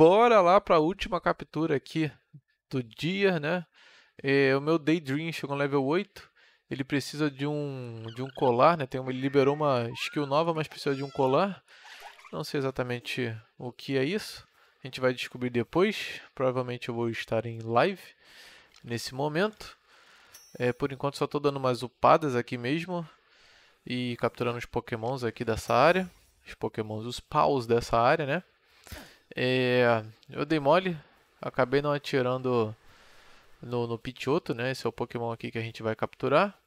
bora lá para a última captura aqui do dia, né? É, o meu Daydream chegou no level 8. Ele precisa de um, de um colar, né? Tem ele liberou uma skill nova, mas precisa de um colar. Não sei exatamente o que é isso. A gente vai descobrir depois. Provavelmente eu vou estar em live nesse momento. É, por enquanto só estou dando umas upadas aqui mesmo. E capturando os pokémons aqui dessa área. Os pokémons, os paus dessa área, né? É, eu dei mole, acabei não atirando no, no Pichoto, né? Esse é o Pokémon aqui que a gente vai capturar.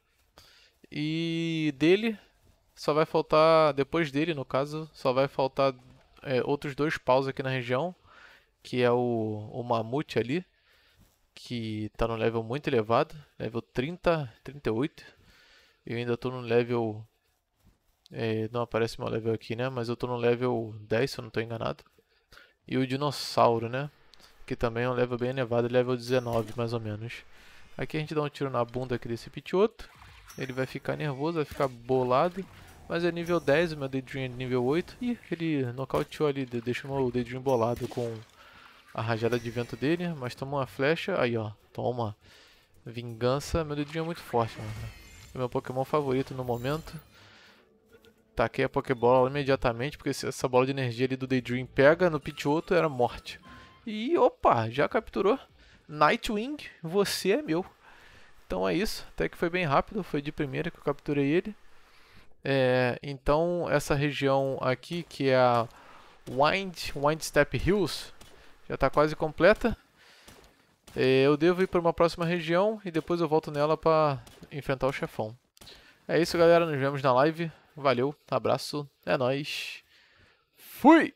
E dele, só vai faltar, depois dele no caso, só vai faltar é, outros dois paus aqui na região, que é o, o Mamute ali, que está no level muito elevado, level 30, 38. Eu ainda estou no level... É, não aparece meu level aqui, né? Mas eu estou no level 10, se eu não estou enganado. E o dinossauro, né? Que também é um level bem elevado, level 19 mais ou menos. Aqui a gente dá um tiro na bunda aqui desse pitioto. Ele vai ficar nervoso, vai ficar bolado. Mas é nível 10, meu Daydream é nível 8. e ele nocauteou ali, deixou o meu Daydream bolado com a rajada de vento dele. Mas toma uma flecha, aí ó, toma. Vingança, meu Daydream é muito forte, mano. É meu Pokémon favorito no momento taquei a Pokébola imediatamente, porque se essa bola de energia ali do Daydream pega no Pidgeotto, era morte. E opa, já capturou. Nightwing, você é meu. Então é isso, até que foi bem rápido, foi de primeira que eu capturei ele. É, então essa região aqui, que é a Wind, Wind Step Hills, já está quase completa. É, eu devo ir para uma próxima região e depois eu volto nela para enfrentar o chefão. É isso galera, nos vemos na live. Valeu, abraço, é nóis. Fui!